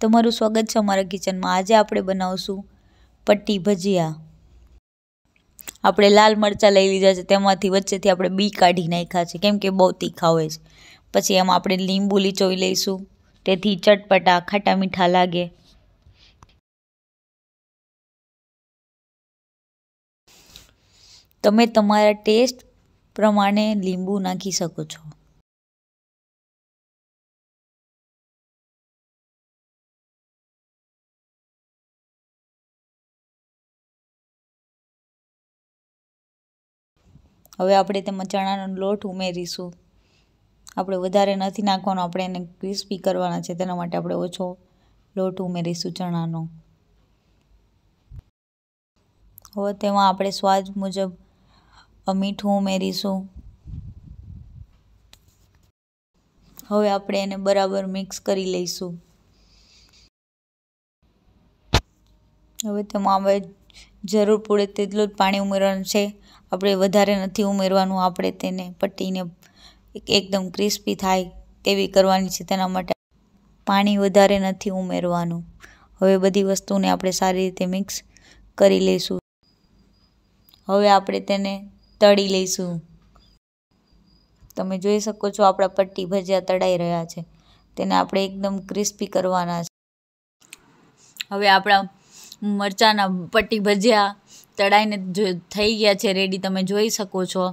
તમારું સ્વાગત છે અમારા કિચનમાં આજે આપણે બનાવશું પટ્ટી ભજીયા આપણે લાલ મરચાં લઈ લીધા છે તેમાંથી વચ્ચેથી આપણે બી કાઢી નાખ્યા છે કેમ કે બહુ તીખા હોય છે પછી એમાં આપણે લીંબુ લીચોઈ લઈશું તેથી ચટપટા ખાટા મીઠા લાગે તમે તમારા ટેસ્ટ પ્રમાણે લીંબુ નાખી શકો છો હવે આપણે તેમાં ચણાનો લોટ ઉમેરીશું આપણે વધારે નથી નાખવાનો આપણે એને ક્રિસ્પી કરવાના છે તેના માટે આપણે ઓછો લોટ ઉમેરીશું ચણાનો હવે તેમાં આપણે સ્વાદ મુજબ મીઠું ઉમેરીશું હવે આપણે એને બરાબર મિક્સ કરી લઈશું હવે તેમાં હવે જરૂર પડે તેટલું જ પાણી ઉમેરવાનું છે આપણે વધારે નથી ઉમેરવાનું આપણે તેને પટ્ટીને એકદમ ક્રિસ્પી થાય તેવી કરવાની છે તેના માટે પાણી વધારે નથી ઉમેરવાનું હવે બધી વસ્તુને આપણે સારી રીતે મિક્સ કરી લઈશું હવે આપણે તેને તળી લઈશું તમે જોઈ શકો છો આપણા પટ્ટી ભજીયા તળાઈ રહ્યા છે તેને આપણે એકદમ ક્રિસ્પી કરવાના છે હવે આપણા મરચાંના પટ્ટી ભજીયા તળાઈને થઈ ગયા છે રેડી તમે જોઈ શકો છો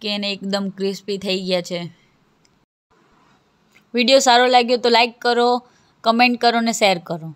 કે એને એકદમ ક્રિસ્પી થઈ ગયા છે વિડીયો સારો લાગ્યો તો લાઈક કરો કમેન્ટ કરો ને શેર કરો